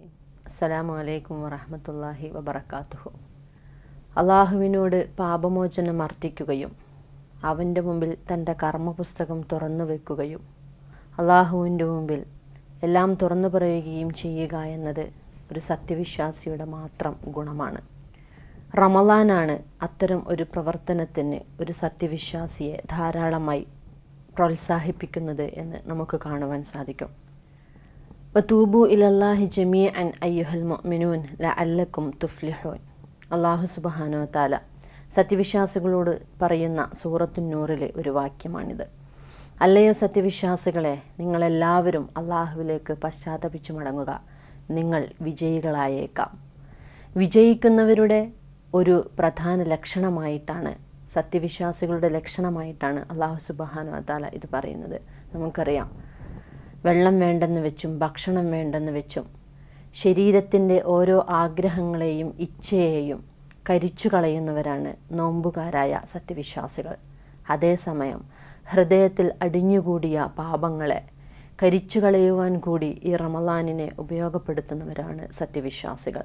റഹീം അസ്സലാമു അലൈക്കും വറഹമത്തല്ലാഹി വബർക്കാത്തുഹു അള്ളാഹുവിനോട് പാപമോചനം അർത്ഥിക്കുകയും അവൻ്റെ മുമ്പിൽ തൻ്റെ കർമ്മപുസ്തകം തുറന്നു വെക്കുകയും അള്ളാഹുവിൻ്റെ മുമ്പിൽ എല്ലാം തുറന്നു പറയുകയും ചെയ്യുക എന്നത് ഒരു സത്യവിശ്വാസിയുടെ മാത്രം ഗുണമാണ് റമലാനാണ് അത്തരം ഒരു പ്രവർത്തനത്തിന് ഒരു സത്യവിശ്വാസിയെ ധാരാളമായി പ്രോത്സാഹിപ്പിക്കുന്നത് എന്ന് നമുക്ക് കാണുവാൻ സാധിക്കും വത്തൂബു ഇലല്ലാഹി ജമീ അൻ അയ്യുഹൽ മൊമിനൂൻ അല്ലക്കും തുഫ്ലിഹൂൻ അള്ളാഹു സുബഹാനോ താല സത്യവിശ്വാസികളോട് പറയുന്ന നൂറിലെ ഒരു വാക്യമാണിത് അല്ലയോ സത്യവിശ്വാസികളെ നിങ്ങളെല്ലാവരും അള്ളാഹുവിലേക്ക് പശ്ചാത്തപിച്ചു മടങ്ങുക നിങ്ങൾ വിജയികളായേക്കാം വിജയിക്കുന്നവരുടെ ഒരു പ്രധാന ലക്ഷണമായിട്ടാണ് സത്യവിശ്വാസികളുടെ ലക്ഷണമായിട്ടാണ് അള്ളാഹു സുബഹാനോ താല ഇത് പറയുന്നത് നമുക്കറിയാം വെള്ളം വേണ്ടെന്ന് വെച്ചും ഭക്ഷണം വേണ്ടെന്ന് വെച്ചും ശരീരത്തിൻ്റെ ഓരോ ആഗ്രഹങ്ങളെയും ഇച്ഛയെയും കരിച്ചു കളയുന്നവരാണ് നോമ്പുകാരായ സത്യവിശ്വാസികൾ അതേസമയം ഹൃദയത്തിൽ അടിഞ്ഞുകൂടിയ പാപങ്ങളെ കരിച്ചു കളയുവാൻ കൂടി ഈ റമലാനിനെ ഉപയോഗപ്പെടുത്തുന്നവരാണ് സത്യവിശ്വാസികൾ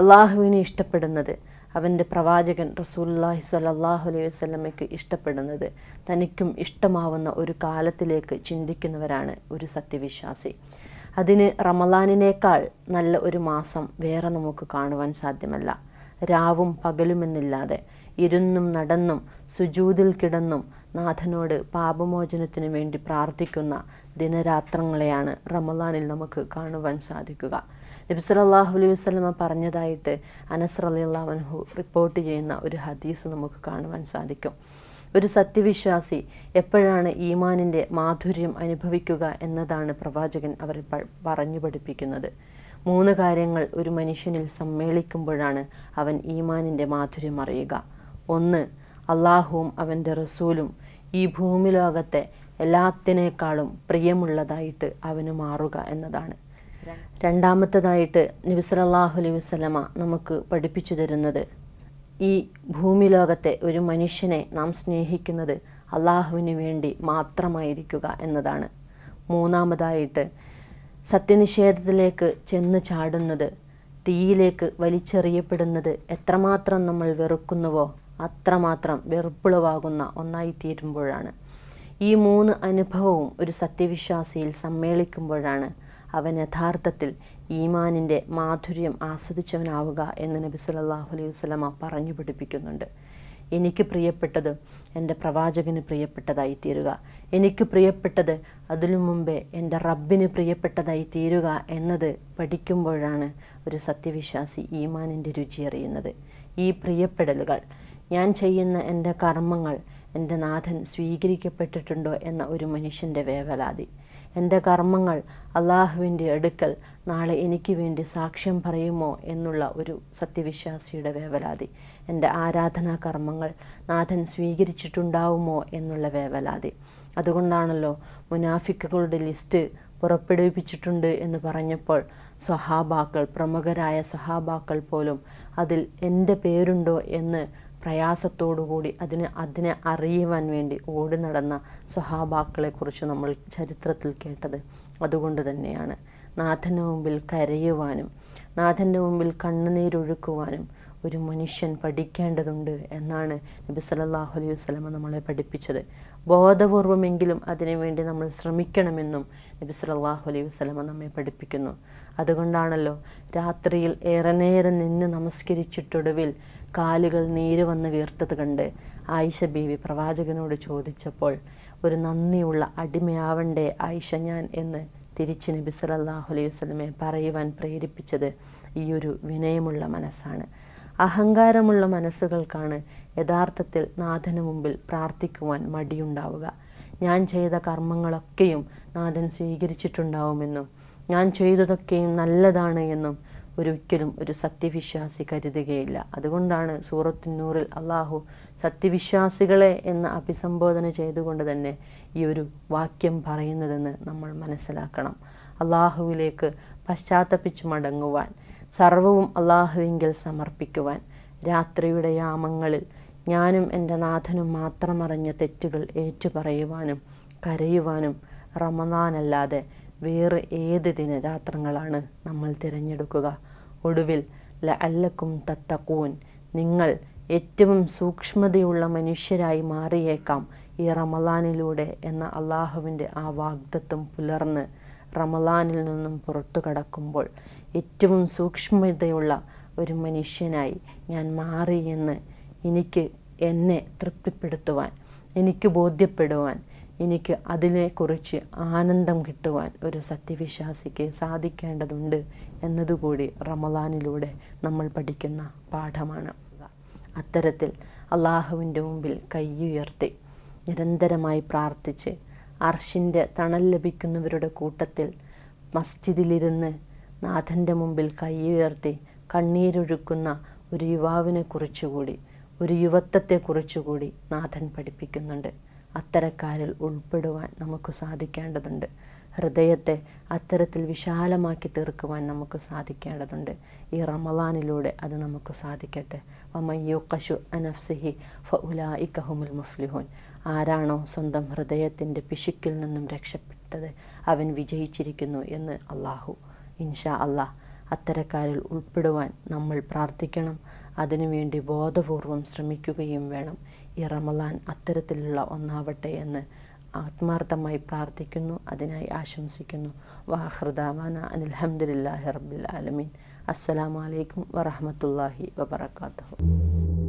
അള്ളാഹുവിനെ ഇഷ്ടപ്പെടുന്നത് അവൻ്റെ പ്രവാചകൻ റസൂല്ലാഹി സ്വലല്ലാഹു അലൈഹി വസ്ലമയ്ക്ക് ഇഷ്ടപ്പെടുന്നത് തനിക്കും ഇഷ്ടമാവുന്ന ഒരു കാലത്തിലേക്ക് ചിന്തിക്കുന്നവരാണ് ഒരു സത്യവിശ്വാസി അതിന് റമലാനിനേക്കാൾ നല്ല ഒരു മാസം വേറെ നമുക്ക് കാണുവാൻ സാധ്യമല്ല രാവും പകലുമെന്നില്ലാതെ ഇരുന്നും നടന്നും സുജൂതിൽ കിടന്നും നാഥനോട് പാപമോചനത്തിനു വേണ്ടി പ്രാർത്ഥിക്കുന്ന ദിനരാത്രങ്ങളെയാണ് റമലാനിൽ നമുക്ക് കാണുവാൻ സാധിക്കുക നബി സല്ലാഹു അലൈഹി വസ്ലമ പറഞ്ഞതായിട്ട് അനസ് അലിള്ളാഹു റിപ്പോർട്ട് ചെയ്യുന്ന ഒരു ഹദീസ് നമുക്ക് കാണുവാൻ സാധിക്കും ഒരു സത്യവിശ്വാസി എപ്പോഴാണ് ഈമാനിൻ്റെ മാധുര്യം അനുഭവിക്കുക എന്നതാണ് പ്രവാചകൻ അവരെ പറഞ്ഞു പഠിപ്പിക്കുന്നത് മൂന്ന് കാര്യങ്ങൾ ഒരു മനുഷ്യനിൽ സമ്മേളിക്കുമ്പോഴാണ് അവൻ ഈമാനിൻ്റെ മാധുര്യം അറിയുക ഒന്ന് അള്ളാഹുവും അവൻ്റെ റസൂലും ഈ ഭൂമി ലോകത്തെ എല്ലാത്തിനേക്കാളും പ്രിയമുള്ളതായിട്ട് അവന് മാറുക എന്നതാണ് രണ്ടാമത്തതായിട്ട് നബി അലൈഹി വസ്ലമ നമുക്ക് പഠിപ്പിച്ചു തരുന്നത് ഈ ഭൂമിലോകത്തെ ഒരു മനുഷ്യനെ നാം സ്നേഹിക്കുന്നത് അള്ളാഹുവിന് വേണ്ടി മാത്രമായിരിക്കുക എന്നതാണ് മൂന്നാമതായിട്ട് സത്യനിഷേധത്തിലേക്ക് ചെന്ന് ചാടുന്നത് തീയിലേക്ക് വലിച്ചെറിയപ്പെടുന്നത് എത്രമാത്രം നമ്മൾ വെറുക്കുന്നുവോ അത്രമാത്രം വെറുപ്പുളവാകുന്ന ഒന്നായിത്തീരുമ്പോഴാണ് ഈ മൂന്ന് അനുഭവവും ഒരു സത്യവിശ്വാസിയിൽ സമ്മേളിക്കുമ്പോഴാണ് അവൻ യഥാർത്ഥത്തിൽ ഈമാനിൻ്റെ മാധുര്യം ആസ്വദിച്ചവനാവുക എന്ന് നബി സലാഹു അലൈഹി വസ്ലമ പറഞ്ഞു പഠിപ്പിക്കുന്നുണ്ട് എനിക്ക് പ്രിയപ്പെട്ടത് എൻ്റെ പ്രവാചകന് പ്രിയപ്പെട്ടതായി തീരുക എനിക്ക് പ്രിയപ്പെട്ടത് അതിനു മുമ്പേ എൻ്റെ റബ്ബിന് പ്രിയപ്പെട്ടതായി തീരുക എന്നത് പഠിക്കുമ്പോഴാണ് ഒരു സത്യവിശ്വാസി ഈമാനിൻ്റെ രുചി അറിയുന്നത് ഈ പ്രിയപ്പെടലുകൾ ഞാൻ ചെയ്യുന്ന എൻ്റെ കർമ്മങ്ങൾ എൻ്റെ നാഥൻ സ്വീകരിക്കപ്പെട്ടിട്ടുണ്ടോ എന്ന ഒരു മനുഷ്യൻ്റെ വേവലാതി എൻ്റെ കർമ്മങ്ങൾ അള്ളാഹുവിൻ്റെ അടുക്കൽ നാളെ എനിക്ക് വേണ്ടി സാക്ഷ്യം പറയുമോ എന്നുള്ള ഒരു സത്യവിശ്വാസിയുടെ വേവലാതി എൻ്റെ ആരാധനാ കർമ്മങ്ങൾ നാഥൻ സ്വീകരിച്ചിട്ടുണ്ടാവുമോ എന്നുള്ള വേവലാതി അതുകൊണ്ടാണല്ലോ മുനാഫിക്കുകളുടെ ലിസ്റ്റ് പുറപ്പെടുവിപ്പിച്ചിട്ടുണ്ട് എന്ന് പറഞ്ഞപ്പോൾ സ്വഹാബാക്കൾ പ്രമുഖരായ സ്വഹാബാക്കൾ പോലും അതിൽ എൻ്റെ പേരുണ്ടോ എന്ന് പ്രയാസത്തോടുകൂടി അതിന് അതിനെ അറിയുവാൻ വേണ്ടി ഓടി നടന്ന സ്വഹാബാക്കളെക്കുറിച്ച് നമ്മൾ ചരിത്രത്തിൽ കേട്ടത് അതുകൊണ്ട് തന്നെയാണ് നാഥൻ്റെ മുമ്പിൽ കരയുവാനും നാഥൻ്റെ മുമ്പിൽ കണ്ണുനീരൊഴുക്കുവാനും ഒരു മനുഷ്യൻ പഠിക്കേണ്ടതുണ്ട് എന്നാണ് നബി സലല്ലാഹു അലൈഹി വസ്ലമ നമ്മളെ പഠിപ്പിച്ചത് ബോധപൂർവമെങ്കിലും അതിനുവേണ്ടി നമ്മൾ ശ്രമിക്കണമെന്നും നബി സലല്ലാഹു അലൈഹി വസ്ലമ നമ്മെ പഠിപ്പിക്കുന്നു അതുകൊണ്ടാണല്ലോ രാത്രിയിൽ ഏറെ നേരം നിന്ന് നമസ്കരിച്ചിട്ടൊടുവിൽ കാലുകൾ നീര് വന്ന് വീർത്തത് കണ്ട് ആയിഷ ബീവി പ്രവാചകനോട് ചോദിച്ചപ്പോൾ ഒരു നന്ദിയുള്ള അടിമയാവണ്ടേ ആയിഷ ഞാൻ എന്ന് തിരിച്ച് നബി സലല്ലാഹു അലൈഹി വസ്ലമെ പറയുവാൻ പ്രേരിപ്പിച്ചത് ഈ ഒരു വിനയമുള്ള മനസ്സാണ് അഹങ്കാരമുള്ള മനസ്സുകൾക്കാണ് യഥാർത്ഥത്തിൽ നാഥന് മുമ്പിൽ പ്രാർത്ഥിക്കുവാൻ മടിയുണ്ടാവുക ഞാൻ ചെയ്ത കർമ്മങ്ങളൊക്കെയും നാഥൻ സ്വീകരിച്ചിട്ടുണ്ടാവുമെന്നും ഞാൻ ചെയ്തതൊക്കെയും നല്ലതാണ് എന്നും ഒരിക്കലും ഒരു സത്യവിശ്വാസി കരുതുകയില്ല അതുകൊണ്ടാണ് സൂറത്തുന്നൂറിൽ അള്ളാഹു സത്യവിശ്വാസികളെ എന്ന് അഭിസംബോധന ചെയ്തുകൊണ്ട് തന്നെ ഈ ഒരു വാക്യം പറയുന്നതെന്ന് നമ്മൾ മനസ്സിലാക്കണം അള്ളാഹുവിലേക്ക് പശ്ചാത്തപിച്ചു മടങ്ങുവാൻ സർവവും അള്ളാഹുവിങ്കിൽ സമർപ്പിക്കുവാൻ രാത്രിയുടെ യാമങ്ങളിൽ ഞാനും എൻ്റെ നാഥനും മാത്രമറിഞ്ഞ തെറ്റുകൾ ഏറ്റുപറയുവാനും കരയുവാനും റമദാനല്ലാതെ വേറെ ഏത് ദിനരാത്രങ്ങളാണ് നമ്മൾ തിരഞ്ഞെടുക്കുക ഒടുവിൽ ല അല്ലക്കും തത്തക്കൂൻ നിങ്ങൾ ഏറ്റവും സൂക്ഷ്മതയുള്ള മനുഷ്യരായി മാറിയേക്കാം ഈ റമലാനിലൂടെ എന്ന അള്ളാഹുവിൻ്റെ ആ വാഗ്ദത്വം പുലർന്ന് റമലാനിൽ നിന്നും പുറത്തു കടക്കുമ്പോൾ ഏറ്റവും സൂക്ഷ്മതയുള്ള ഒരു മനുഷ്യനായി ഞാൻ മാറിയെന്ന് എനിക്ക് എന്നെ തൃപ്തിപ്പെടുത്തുവാൻ എനിക്ക് ബോധ്യപ്പെടുവാൻ എനിക്ക് അതിനെക്കുറിച്ച് ആനന്ദം കിട്ടുവാൻ ഒരു സത്യവിശ്വാസിക്ക് സാധിക്കേണ്ടതുണ്ട് എന്നതുകൂടി റമലാനിലൂടെ നമ്മൾ പഠിക്കുന്ന പാഠമാണ് അത്തരത്തിൽ അള്ളാഹുവിൻ്റെ മുമ്പിൽ കൈയുയർത്തി നിരന്തരമായി പ്രാർത്ഥിച്ച് അർഷിൻ്റെ തണൽ ലഭിക്കുന്നവരുടെ കൂട്ടത്തിൽ മസ്ജിദിലിരുന്ന് നാഥൻ്റെ മുമ്പിൽ കൈയുയർത്തി കണ്ണീരൊഴുക്കുന്ന ഒരു യുവാവിനെ കുറിച്ചുകൂടി ഒരു യുവത്വത്തെക്കുറിച്ചുകൂടി നാഥൻ പഠിപ്പിക്കുന്നുണ്ട് അത്തരക്കാരിൽ ഉൾപ്പെടുവാൻ നമുക്ക് സാധിക്കേണ്ടതുണ്ട് ഹൃദയത്തെ അത്തരത്തിൽ വിശാലമാക്കി തീർക്കുവാൻ നമുക്ക് സാധിക്കേണ്ടതുണ്ട് ഈ റമലാനിലൂടെ അത് നമുക്ക് സാധിക്കട്ടെ വമയ്യോ കശു അനഫ്സിഹി ഫുലാ ഇ കഹുമുൽ മുഫ്ലിഹോൻ ആരാണോ സ്വന്തം ഹൃദയത്തിൻ്റെ പിശുക്കിൽ നിന്നും രക്ഷപ്പെട്ടത് അവൻ വിജയിച്ചിരിക്കുന്നു എന്ന് അള്ളാഹു ഇൻഷാ അള്ളാഹ് അത്തരക്കാരിൽ ഉൾപ്പെടുവാൻ നമ്മൾ പ്രാർത്ഥിക്കണം അതിനുവേണ്ടി ബോധപൂർവം ശ്രമിക്കുകയും വേണം ഈ റമലാൻ അത്തരത്തിലുള്ള ഒന്നാവട്ടെ എന്ന് ആത്മാർത്ഥമായി പ്രാർത്ഥിക്കുന്നു അതിനായി ആശംസിക്കുന്നു വാഹൃദാമാന അനിൽഹമ്മദില്ലാഹി റബ്ബിൽ ആലമീൻ അസ്സലാമലൈക്കും വറഹമത്തല്ലാഹി വാത്തു